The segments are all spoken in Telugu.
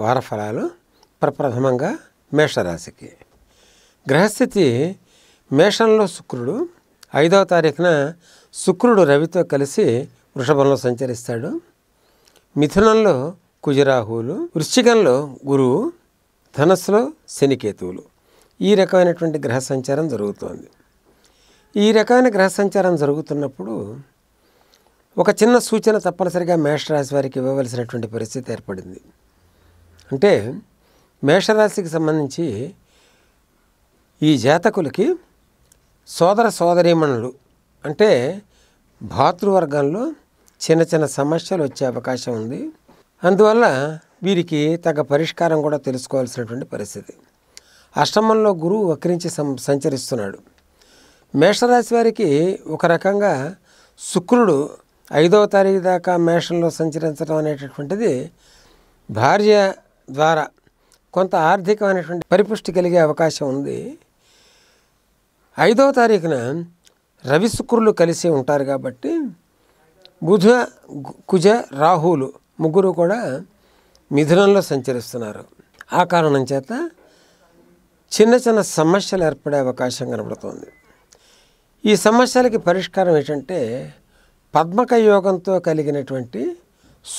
వారఫలాలు ప్రప్రథమంగా మేషరాశికి గ్రహస్థితి మేషంలో శుక్రుడు ఐదవ తారీఖున శుక్రుడు రవితో కలిసి వృషభంలో సంచరిస్తాడు మిథునంలో కుజరాహువులు వృశ్చికంలో గురువు ధనస్సులో శనికేతువులు ఈ రకమైనటువంటి గ్రహ సంచారం జరుగుతోంది ఈ రకమైన గ్రహ సంచారం జరుగుతున్నప్పుడు ఒక చిన్న సూచన తప్పనిసరిగా మేషరాశి వారికి ఇవ్వవలసినటువంటి పరిస్థితి ఏర్పడింది అంటే మేషరాశికి సంబంధించి ఈ జాతకులకి సోదర సోదరీమణులు అంటే భాతృవర్గంలో చిన్న చిన్న సమస్యలు వచ్చే అవకాశం ఉంది అందువల్ల వీరికి తగ్గ పరిష్కారం కూడా తెలుసుకోవాల్సినటువంటి పరిస్థితి అష్టమంలో గురువు వక్రించి సంచరిస్తున్నాడు మేషరాశి వారికి ఒక రకంగా శుక్రుడు ఐదవ తారీఖు దాకా మేషంలో సంచరించడం అనేటటువంటిది భార్య ద్వారా కొంత ఆర్థికమైనటువంటి పరిపుష్టి కలిగే అవకాశం ఉంది ఐదవ తారీఖున రవి శుక్రులు కలిసి ఉంటారు కాబట్టి బుధ కుజ రాహులు ముగ్గురు కూడా మిథునంలో సంచరిస్తున్నారు ఆ కారణం చేత చిన్న చిన్న సమస్యలు ఏర్పడే అవకాశం కనబడుతోంది ఈ సమస్యలకి పరిష్కారం ఏంటంటే పద్మక యోగంతో కలిగినటువంటి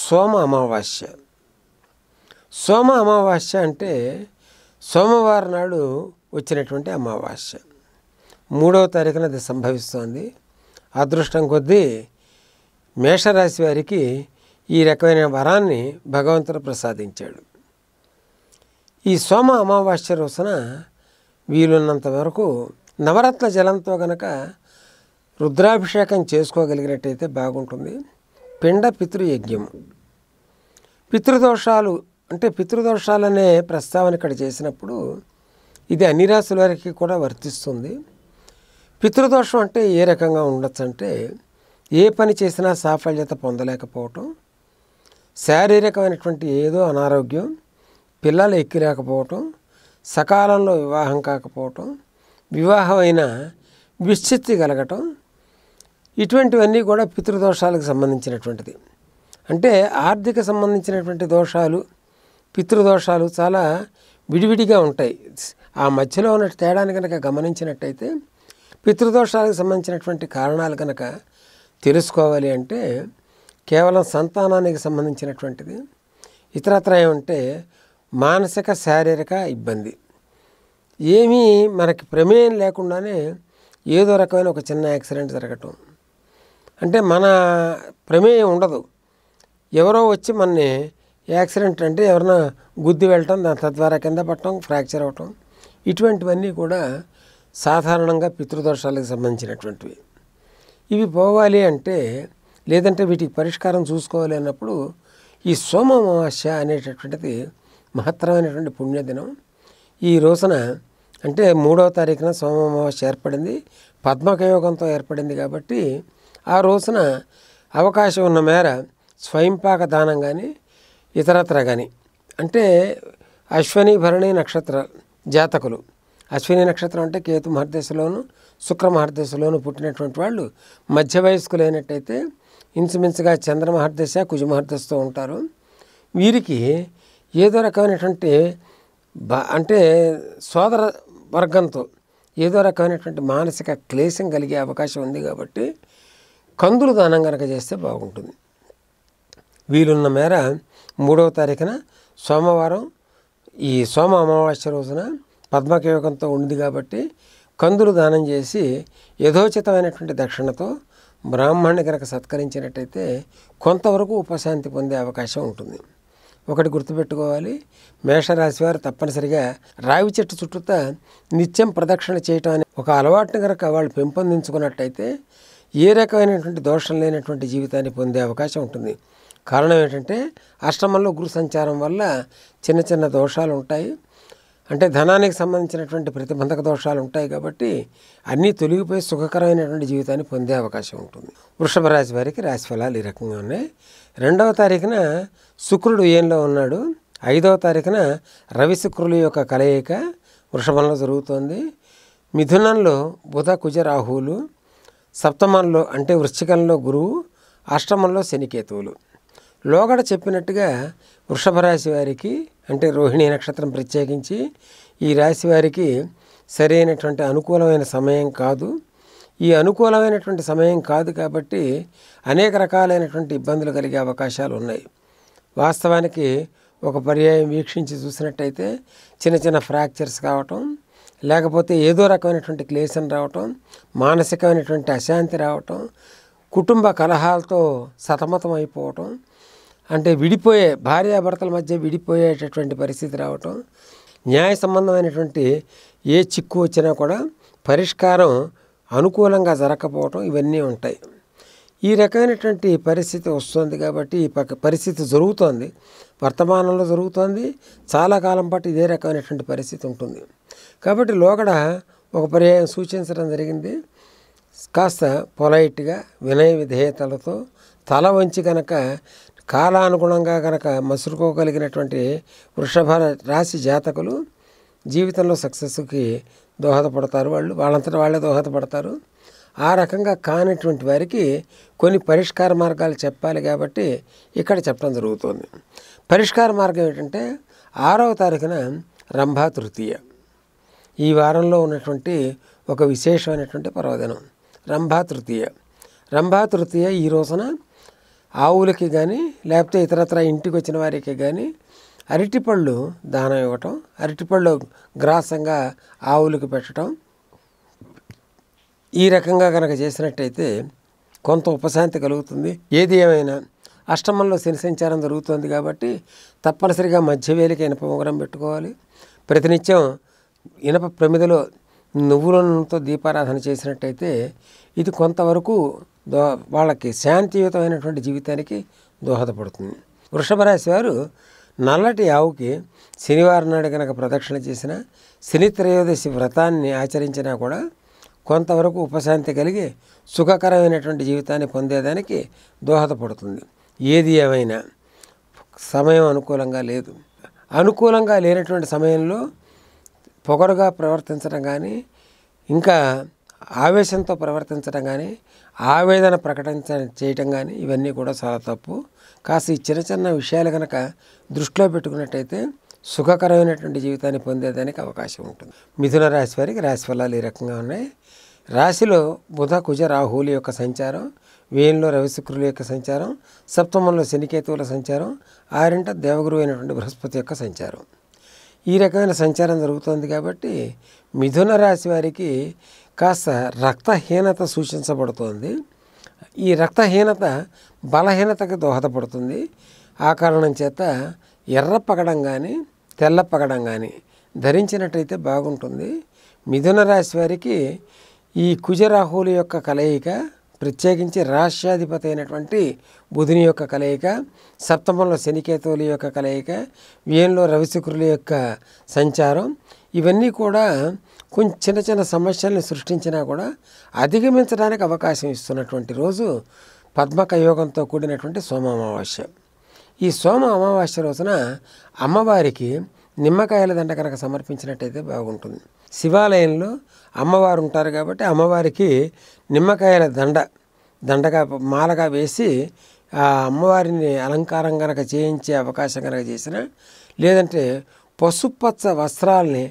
సోమ అమావాస్య సోమ అమావాస్య అంటే సోమవారం నాడు వచ్చినటువంటి అమావాస్య మూడవ తారీఖున అది సంభవిస్తోంది అదృష్టం కొద్దీ మేషరాశి వారికి ఈ రకమైన వరాన్ని భగవంతుడు ప్రసాదించాడు ఈ సోమ అమావాస్య రోజున వీలున్నంత వరకు నవరత్న జలంతో గనక రుద్రాభిషేకం చేసుకోగలిగినట్టయితే బాగుంటుంది పిండ పితృయజ్ఞం పితృదోషాలు అంటే పితృదోషాలనే ప్రస్తావన ఇక్కడ చేసినప్పుడు ఇది అన్ని రాశుల వారికి కూడా వర్తిస్తుంది పితృదోషం అంటే ఏ రకంగా ఉండొచ్చు అంటే ఏ పని చేసినా సాఫల్యత పొందలేకపోవటం శారీరకమైనటువంటి ఏదో అనారోగ్యం పిల్లలు ఎక్కిరాకపోవటం సకాలంలో వివాహం కాకపోవటం వివాహమైన విశ్చిత్తి కలగటం ఇటువంటివన్నీ కూడా పితృదోషాలకు సంబంధించినటువంటిది అంటే ఆర్థిక సంబంధించినటువంటి దోషాలు పితృదోషాలు చాలా విడివిడిగా ఉంటాయి ఆ మధ్యలో ఉన్న తేడాన్ని కనుక గమనించినట్టయితే పితృదోషాలకు సంబంధించినటువంటి కారణాలు కనుక తెలుసుకోవాలి అంటే కేవలం సంతానానికి సంబంధించినటువంటిది ఇతరత్ర ఏమంటే మానసిక శారీరక ఇబ్బంది ఏమీ మనకి ప్రమేయం లేకుండానే ఏదో రకమైన ఒక చిన్న యాక్సిడెంట్ జరగటం అంటే మన ప్రమేయం ఉండదు ఎవరో వచ్చి మనని యాక్సిడెంట్ అంటే ఎవరైనా గుద్ది వెళ్ళటం దాని తద్వారా కింద పట్టడం ఫ్రాక్చర్ అవటం ఇటువంటివన్నీ కూడా సాధారణంగా పితృదోషాలకు సంబంధించినటువంటివి ఇవి పోవాలి అంటే లేదంటే వీటికి పరిష్కారం చూసుకోవాలి అన్నప్పుడు ఈ సోమమాస్య అనేటటువంటిది మహత్తరమైనటువంటి పుణ్యదినం ఈ రోజున అంటే మూడవ తారీఖున సోమవాస ఏర్పడింది పద్మకయోగంతో ఏర్పడింది కాబట్టి ఆ రోజున అవకాశం ఉన్న మేర స్వయంపాక దానం కానీ ఇతరత్ర కానీ అంటే అశ్వని భరణి నక్షత్ర జాతకులు అశ్విని నక్షత్రం అంటే కేతు మహర్దశలోను శుక్ర మహర్దశలోను పుట్టినటువంటి వాళ్ళు మధ్య వయస్కులైనట్టయితే ఇంచుమించుగా చంద్ర మహర్దశ కుజ మహర్దశతో ఉంటారు వీరికి ఏదో రకమైనటువంటి అంటే సోదర వర్గంతో ఏదో రకమైనటువంటి మానసిక క్లేశం కలిగే అవకాశం ఉంది కాబట్టి కందులు దానం కనుక చేస్తే బాగుంటుంది వీలున్న మేర మూడవ తారీఖున సోమవారం ఈ సోమ అమావాస్య రోజున పద్మకయోగంతో ఉంది కాబట్టి కందులు దానం చేసి యథోచితమైనటువంటి దక్షిణతో బ్రాహ్మణ్ణి కనుక సత్కరించినట్టయితే కొంతవరకు ఉపశాంతి పొందే అవకాశం ఉంటుంది ఒకటి గుర్తుపెట్టుకోవాలి మేషరాశి వారు తప్పనిసరిగా రావి చెట్టు చుట్టూత నిత్యం ప్రదక్షిణ చేయటం అనే ఒక అలవాటును కనుక వాళ్ళు పెంపొందించుకున్నట్టయితే ఏ రకమైనటువంటి దోషం లేనటువంటి జీవితాన్ని పొందే అవకాశం ఉంటుంది కారణం ఏంటంటే అష్టమంలో గురు సంచారం వల్ల చిన్న చిన్న దోషాలు ఉంటాయి అంటే ధనానికి సంబంధించినటువంటి ప్రతిబంధక దోషాలు ఉంటాయి కాబట్టి అన్నీ తొలగిపోయి సుఖకరమైనటువంటి జీవితాన్ని పొందే అవకాశం ఉంటుంది వృషభ రాశి వారికి రాశి ఫలాలు ఈ రకంగా ఉన్నాయి రెండవ తారీఖున శుక్రుడు ఏంలో ఉన్నాడు ఐదవ తారీఖున రవి శుక్రుల యొక్క కలయిక వృషభంలో జరుగుతోంది మిథునంలో బుధ కుజ రాహువులు సప్తమంలో అంటే వృశ్చికంలో గురువు అష్టమంలో శనికేతువులు లోగడ చెప్పినట్టుగా వృషభ రాశి వారికి అంటే రోహిణి నక్షత్రం ప్రత్యేకించి ఈ రాశి వారికి సరైనటువంటి అనుకూలమైన సమయం కాదు ఈ అనుకూలమైనటువంటి సమయం కాదు కాబట్టి అనేక రకాలైనటువంటి ఇబ్బందులు కలిగే అవకాశాలు ఉన్నాయి వాస్తవానికి ఒక పర్యాయం వీక్షించి చూసినట్టయితే చిన్న చిన్న ఫ్రాక్చర్స్ కావటం లేకపోతే ఏదో రకమైనటువంటి క్లేశం రావటం మానసికమైనటువంటి అశాంతి రావటం కుటుంబ కలహాలతో సతమతం అయిపోవటం అంటే విడిపోయే భార్యాభర్తల మధ్య విడిపోయేటటువంటి పరిస్థితి రావటం న్యాయ సంబంధమైనటువంటి ఏ చిక్కు వచ్చినా కూడా పరిష్కారం అనుకూలంగా జరగకపోవటం ఇవన్నీ ఉంటాయి ఈ రకమైనటువంటి పరిస్థితి వస్తుంది కాబట్టి ఈ పరిస్థితి జరుగుతోంది వర్తమానంలో జరుగుతోంది చాలా కాలం పాటు ఇదే రకమైనటువంటి పరిస్థితి ఉంటుంది కాబట్టి లోగడ ఒక పర్యాయం సూచించడం జరిగింది కాస్త పొలైట్గా వినయ విధేయతలతో తల వంచి కనుక కాలానుగుణంగా కనుక మసురుకోగలిగినటువంటి వృషభ రాశి జాతకులు జీవితంలో సక్సెస్కి దోహదపడతారు వాళ్ళు వాళ్ళంతటా వాళ్ళే దోహదపడతారు ఆ రకంగా కానిటువంటి వారికి కొన్ని పరిష్కార మార్గాలు చెప్పాలి కాబట్టి ఇక్కడ చెప్పడం జరుగుతుంది పరిష్కార మార్గం ఏంటంటే ఆరవ తారీఖున రంభా తృతీయ ఈ వారంలో ఉన్నటువంటి ఒక విశేషమైనటువంటి పర్వదినం రంభా తృతీయ రంభా తృతీయ ఈ రోజున ఆవులకి కానీ లేకపోతే ఇతరత్ర ఇంటికి వచ్చిన వారికి కానీ అరటిపళ్ళు దానం ఇవ్వటం అరటిపళ్ళు గ్రాసంగా ఆవులకు పెట్టడం ఈ రకంగా కనుక చేసినట్టయితే కొంత ఉపశాంతి కలుగుతుంది ఏది ఏమైనా అష్టమంలో శని సంచారం జరుగుతుంది కాబట్టి తప్పనిసరిగా మధ్యవేలికి ఇనప ఉంగరం పెట్టుకోవాలి ప్రతినిత్యం ఇనప ప్రమిదలో నువ్వులతో దీపారాధన చేసినట్టయితే ఇది కొంతవరకు దో వాళ్ళకి శాంతియుతమైనటువంటి జీవితానికి దోహదపడుతుంది వృషభ రాశి వారు నల్లటి ఆవుకి శనివారం నాడు కనుక ప్రదక్షిణ చేసిన శని త్రయోదశి వ్రతాన్ని ఆచరించినా కూడా కొంతవరకు ఉపశాంతి కలిగి సుఖకరమైనటువంటి జీవితాన్ని పొందేదానికి దోహదపడుతుంది ఏది ఏమైనా సమయం అనుకూలంగా లేదు అనుకూలంగా లేనటువంటి సమయంలో పొగరుగా ప్రవర్తించడం కానీ ఇంకా ఆవేశంతో ప్రవర్తించడం కానీ ఆవేదన ప్రకటించ చేయటం కానీ ఇవన్నీ కూడా చాలా తప్పు కాస్త ఈ చిన్న చిన్న విషయాలు కనుక దృష్టిలో పెట్టుకున్నట్టయితే సుఖకరమైనటువంటి జీవితాన్ని పొందేదానికి అవకాశం ఉంటుంది మిథున రాశి వారికి రాశి ఫలాలు ఈ రకంగా ఉన్నాయి రాశిలో బుధ కుజ రాహువుల యొక్క సంచారం వేణులో రవిశుక్రుల యొక్క సంచారం సప్తమంలో శనికేతువుల సంచారం ఆరింట దేవగురు అయినటువంటి బృహస్పతి యొక్క సంచారం ఈ రకమైన సంచారం జరుగుతుంది కాబట్టి మిథున రాశి వారికి కాస్త రక్తహీనత సూచించబడుతోంది ఈ రక్తహీనత బలహీనతకు దోహదపడుతుంది ఆ కారణం చేత ఎర్ర పగడం కానీ తెల్ల పగడం కానీ ధరించినట్టయితే బాగుంటుంది మిథున రాశి వారికి ఈ కుజరాహువుల యొక్క కలయిక ప్రత్యేకించి రాష్ట్రాధిపతి అయినటువంటి బుధుని యొక్క కలయిక సప్తమంలో శనికేతువుల యొక్క కలయిక వ్యయంలో రవిశుక్రుల యొక్క సంచారం ఇవన్నీ కూడా కొంచెం చిన్న చిన్న సమస్యల్ని సృష్టించినా కూడా అధిగమించడానికి అవకాశం ఇస్తున్నటువంటి రోజు పద్మక యోగంతో కూడినటువంటి సోమ అమావాస్య ఈ సోమ అమావాస్య రోజున అమ్మవారికి నిమ్మకాయల దండ కనుక సమర్పించినట్టయితే బాగుంటుంది శివాలయంలో అమ్మవారు ఉంటారు కాబట్టి అమ్మవారికి నిమ్మకాయల దండ దండగా మాలగా వేసి ఆ అమ్మవారిని అలంకారం కనుక చేయించే అవకాశం కనుక చేసిన లేదంటే పసుపచ్చ వస్త్రాలని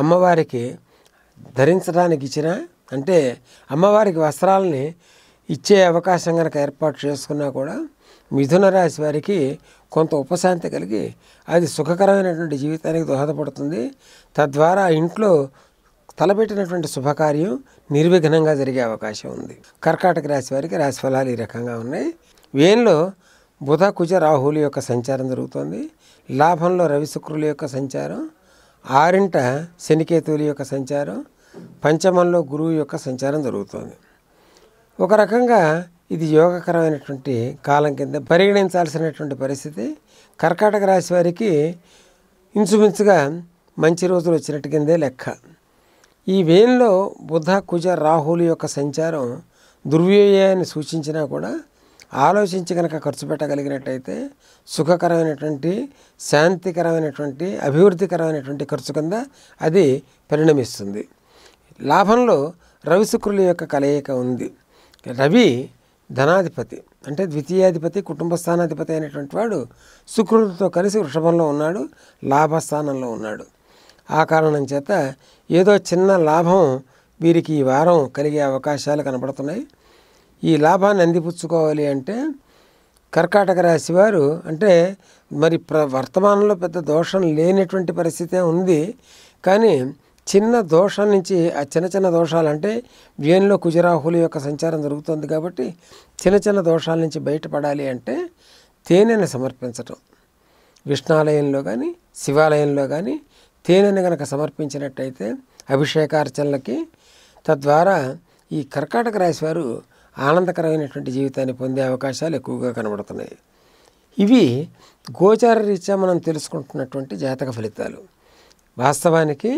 అమ్మవారికి ధరించడానికి ఇచ్చిన అంటే అమ్మవారికి వస్త్రాలని ఇచ్చే అవకాశం కనుక ఏర్పాటు చేసుకున్నా కూడా మిథున రాశి వారికి కొంత ఉపశాంతి కలిగి అది సుఖకరమైనటువంటి జీవితానికి దోహదపడుతుంది తద్వారా ఇంట్లో తలపెట్టినటువంటి శుభకార్యం నిర్విఘ్నంగా జరిగే అవకాశం ఉంది కర్కాటక రాశి వారికి రాశి ఫలాలు ఈ రకంగా ఉన్నాయి వేన్లో బుధ కుజ రాహుల యొక్క సంచారం జరుగుతుంది లాభంలో రవి శుక్రుల యొక్క సంచారం ఆరింట శనికేతువుల యొక్క సంచారం పంచమంలో గురువు యొక్క సంచారం జరుగుతోంది ఒక రకంగా ఇది యోగకరమైనటువంటి కాలం కింద పరిగణించాల్సినటువంటి పరిస్థితి కర్కాటక రాశి వారికి ఇంచుమించుగా మంచి రోజులు వచ్చినట్టు కిందే లెక్క ఈ వేన్లో బుధ కుజ రాహులు యొక్క సంచారం దుర్వ్యయాన్ని సూచించినా కూడా ఆలోచించి కనుక ఖర్చు పెట్టగలిగినట్టయితే సుఖకరమైనటువంటి శాంతికరమైనటువంటి అభివృద్ధికరమైనటువంటి ఖర్చు కింద అది పరిణమిస్తుంది లాభంలో రవి శుక్రుల యొక్క కలయిక ఉంది రవి ధనాధిపతి అంటే ద్వితీయాధిపతి కుటుంబ స్థానాధిపతి అయినటువంటి వాడు శుక్రుడితో కలిసి వృషభంలో ఉన్నాడు లాభస్థానంలో ఉన్నాడు ఆ కారణం చేత ఏదో చిన్న లాభం వీరికి ఈ వారం కలిగే అవకాశాలు కనబడుతున్నాయి ఈ లాభాన్ని అందిపుచ్చుకోవాలి అంటే కర్కాటక రాశి వారు అంటే మరి ప్ర వర్తమానంలో పెద్ద దోషం లేనటువంటి పరిస్థితే ఉంది కానీ చిన్న దోషం నుంచి ఆ చిన్న చిన్న దోషాలంటే అంటే కుజరాహుల యొక్క సంచారం జరుగుతుంది కాబట్టి చిన్న చిన్న దోషాల నుంచి బయటపడాలి అంటే తేనెను సమర్పించటం విష్ణాలయంలో కానీ శివాలయంలో కానీ తేనెను కనుక సమర్పించినట్టయితే అభిషేకార్చనలకి తద్వారా ఈ కర్కాటక రాశి వారు ఆనందకరమైనటువంటి జీవితాన్ని పొందే అవకాశాలు ఎక్కువగా కనబడుతున్నాయి ఇవి గోచార రీత్యా మనం తెలుసుకుంటున్నటువంటి జాతక ఫలితాలు వాస్తవానికి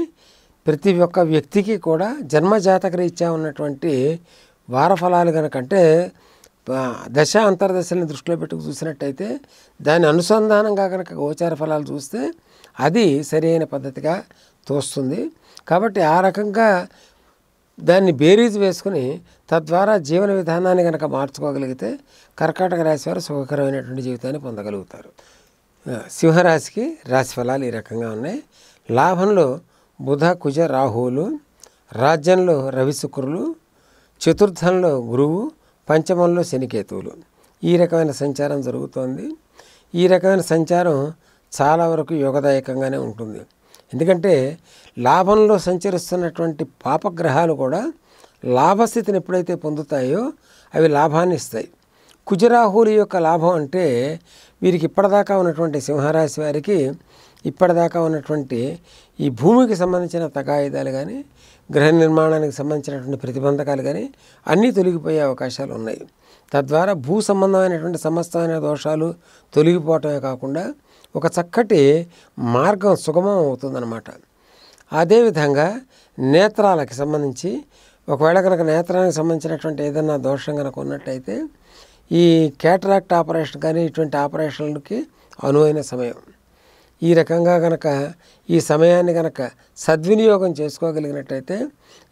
ప్రతి ఒక్క వ్యక్తికి కూడా జన్మజాతకరీత్యా ఉన్నటువంటి వారఫలాలు కనుకంటే దశ అంతర్దశల్ని దృష్టిలో పెట్టుకు చూసినట్టయితే దాని అనుసంధానంగా కనుక గోచార ఫలాలు చూస్తే అది సరైన పద్ధతిగా తోస్తుంది కాబట్టి ఆ రకంగా దాన్ని బేరీజ్ వేసుకుని తద్వారా జీవన విధానాన్ని కనుక మార్చుకోగలిగితే కర్కాటక రాశి వారు సుఖకరమైనటువంటి జీవితాన్ని పొందగలుగుతారు సింహరాశికి రాశి ఫలాలు ఈ రకంగా ఉన్నాయి లాభంలో బుధ కుజ రాహువులు రాజ్యంలో రవి శుక్రులు చతుర్థంలో గురువు పంచమంలో శనికేతువులు ఈ రకమైన సంచారం జరుగుతోంది ఈ రకమైన సంచారం చాలా వరకు యోగదాయకంగానే ఉంటుంది ఎందుకంటే లాభంలో సంచరిస్తున్నటువంటి పాపగ్రహాలు కూడా లాభస్థితిని ఎప్పుడైతే పొందుతాయో అవి లాభాన్ని ఇస్తాయి కుజరాహువుల యొక్క లాభం అంటే వీరికి ఇప్పటిదాకా ఉన్నటువంటి సింహరాశి వారికి ఇప్పటిదాకా ఉన్నటువంటి ఈ భూమికి సంబంధించిన తగాయిదాలు కానీ గృహ నిర్మాణానికి సంబంధించినటువంటి ప్రతిబంధకాలు కానీ అన్నీ తొలగిపోయే అవకాశాలు ఉన్నాయి తద్వారా భూ సంబంధమైనటువంటి సమస్తమైన దోషాలు తొలగిపోవటమే కాకుండా ఒక చక్కటి మార్గం సుగమం అవుతుందన్నమాట అదేవిధంగా నేత్రాలకు సంబంధించి ఒకవేళ కనుక నేత్రానికి సంబంధించినటువంటి ఏదన్నా దోషం కనుక ఉన్నట్టయితే ఈ క్యాటరాక్ట్ ఆపరేషన్ కానీ ఇటువంటి ఆపరేషన్లకి అనువైన సమయం ఈ రకంగా కనుక ఈ సమయాన్ని కనుక సద్వినియోగం చేసుకోగలిగినట్టయితే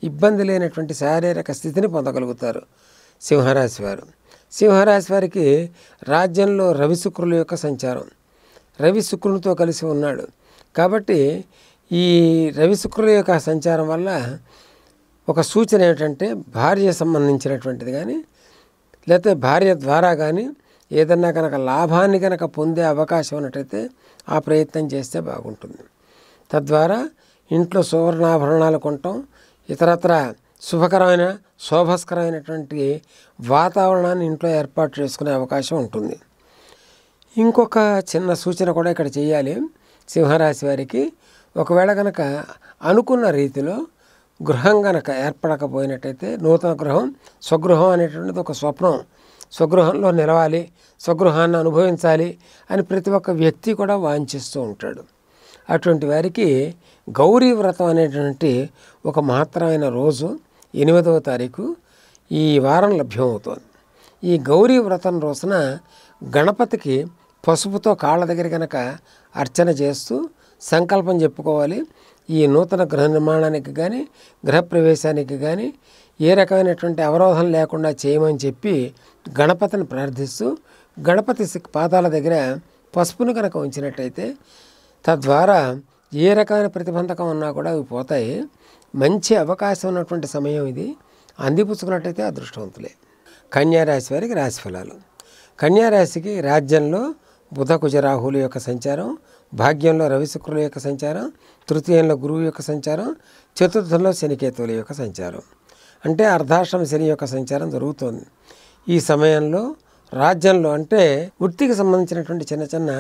ఇబ్బంది లేనటువంటి శారీరక స్థితిని పొందగలుగుతారు సింహరాశి వారు సింహరాశి వారికి రాజ్యంలో రవిశుక్రుల యొక్క సంచారం రవి శుక్రునితో కలిసి ఉన్నాడు కాబట్టి ఈ రవిశుక్రుల యొక్క సంచారం వల్ల ఒక సూచన ఏమిటంటే భార్య సంబంధించినటువంటిది కానీ లేకపోతే భార్య ద్వారా కానీ ఏదన్నా కనుక లాభాన్ని కనుక పొందే అవకాశం ఉన్నట్టయితే ఆ ప్రయత్నం చేస్తే బాగుంటుంది తద్వారా ఇంట్లో సువర్ణాభరణాలు కొనటం ఇతరత్ర శుభకరమైన శోభస్కరమైనటువంటి వాతావరణాన్ని ఇంట్లో ఏర్పాటు చేసుకునే అవకాశం ఉంటుంది ఇంకొక చిన్న సూచన కూడా ఇక్కడ చేయాలి సింహరాశి వారికి ఒకవేళ కనుక అనుకున్న రీతిలో గృహం కనుక ఏర్పడకపోయినట్టయితే నూతన గృహం స్వగృహం అనేటువంటిది ఒక స్వప్నం స్వగృహంలో నిలవాలి స్వగృహాన్ని అనుభవించాలి అని ప్రతి ఒక్క వ్యక్తి కూడా వాంఛిస్తూ ఉంటాడు అటువంటి వారికి గౌరీ వ్రతం అనేటువంటి ఒక మహత్తరమైన రోజు ఎనిమిదవ తారీఖు ఈ వారం లభ్యమవుతోంది ఈ గౌరీ వ్రతం రోజున గణపతికి పసుపుతో కాళ్ళ దగ్గర కనుక అర్చన చేస్తూ సంకల్పం చెప్పుకోవాలి ఈ నూతన గృహ నిర్మాణానికి కానీ గృహప్రవేశానికి కానీ ఏ రకమైనటువంటి అవరోధం లేకుండా చేయమని చెప్పి గణపతిని ప్రార్థిస్తూ గణపతి పాదాల దగ్గర పసుపును కనుక ఉంచినట్టయితే తద్వారా ఏ రకమైన ప్రతిబంధకం ఉన్నా కూడా అవి పోతాయి మంచి అవకాశం ఉన్నటువంటి సమయం ఇది అందిపుచ్చుకున్నట్టయితే అదృష్టవంతులే కన్యారాశి వారికి ఫలాలు కన్యారాశికి రాజ్యంలో బుధ కుజరాహుల యొక్క సంచారం భాగ్యంలో రవిశుక్రుల యొక్క సంచారం తృతీయంలో గురువు యొక్క సంచారం చతుర్థంలో శనికేతువుల యొక్క సంచారం అంటే అర్ధాశ్రమ శని యొక్క సంచారం జరుగుతోంది ఈ సమయంలో రాజ్యంలో అంటే వృత్తికి సంబంధించినటువంటి చిన్న చిన్న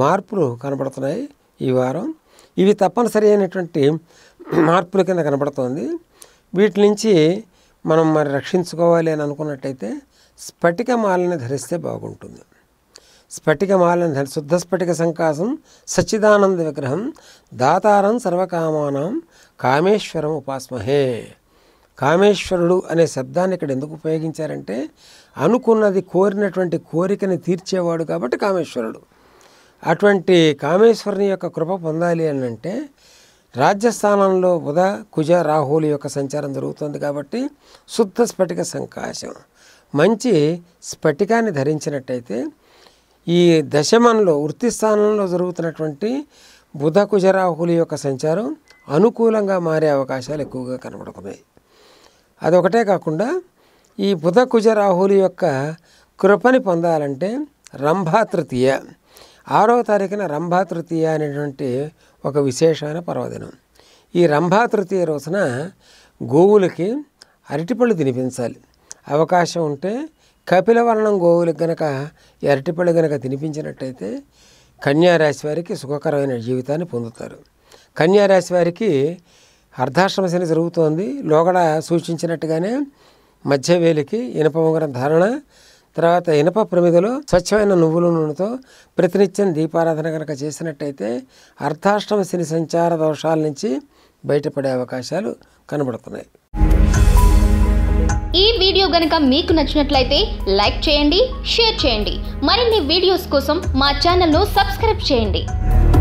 మార్పులు కనబడుతున్నాయి ఈ వారం ఇవి తప్పనిసరి అయినటువంటి మార్పుల కింద కనబడుతోంది వీటి నుంచి మనం మరి రక్షించుకోవాలి అని అనుకున్నట్టయితే స్ఫటిక మాలని ధరిస్తే బాగుంటుంది మాలని ధరి శుద్ధ స్ఫటిక సంకాసం సచ్చిదానంద విగ్రహం దాతారం సర్వకామానం కామేశ్వరం ఉపాస్మహే కామేశ్వరుడు అనే శబ్దాన్ని ఇక్కడ ఎందుకు ఉపయోగించారంటే అనుకున్నది కోరినటువంటి కోరికని తీర్చేవాడు కాబట్టి కామేశ్వరుడు అటువంటి కామేశ్వరుని యొక్క కృప పొందాలి అని అంటే రాజ్యస్థానంలో బుధ కుజ రాహువుల యొక్క సంచారం జరుగుతుంది కాబట్టి శుద్ధ స్ఫటిక సంకాశం మంచి స్ఫటికాన్ని ధరించినట్టయితే ఈ దశమంలో వృత్తి స్థానంలో జరుగుతున్నటువంటి బుధ కుజరాహులు యొక్క సంచారం అనుకూలంగా మారే అవకాశాలు ఎక్కువగా కనబడుతున్నాయి అదొకటే కాకుండా ఈ బుధ కుజ యొక్క కృపని పొందాలంటే రంభా తృతీయ తారీఖున రంభా తృతీయ అనేటువంటి ఒక విశేషమైన పర్వదినం ఈ రంభా తృతీయ రోజున గోవులకి అరటిపళ్ళు తినిపించాలి అవకాశం ఉంటే కపిలవర్ణం గోవులకు గనక ఈ అరటిపళ్ళు గనక తినిపించినట్టయితే కన్యారాశి వారికి సుఖకరమైన జీవితాన్ని పొందుతారు కన్యారాశి వారికి అర్ధాశ్రమ శని జరుగుతోంది లోగడ సూచించినట్టుగానే మధ్య వేలికి ఇనప ఉంగరం ధారణ తర్వాత ఇనప ప్రమిదలో స్వచ్ఛమైన నువ్వుల నూనెతో ప్రతినిత్యం దీపారాధన కనుక చేసినట్టయితే అర్ధాశ్రమ శని సంచార దోషాల నుంచి బయటపడే అవకాశాలు కనబడుతున్నాయి ఈ వీడియో గనుక మీకు నచ్చినట్లయితే లైక్ చేయండి షేర్ చేయండి మరిన్ని వీడియోస్ కోసం మా ఛానల్ను సబ్స్క్రైబ్ చేయండి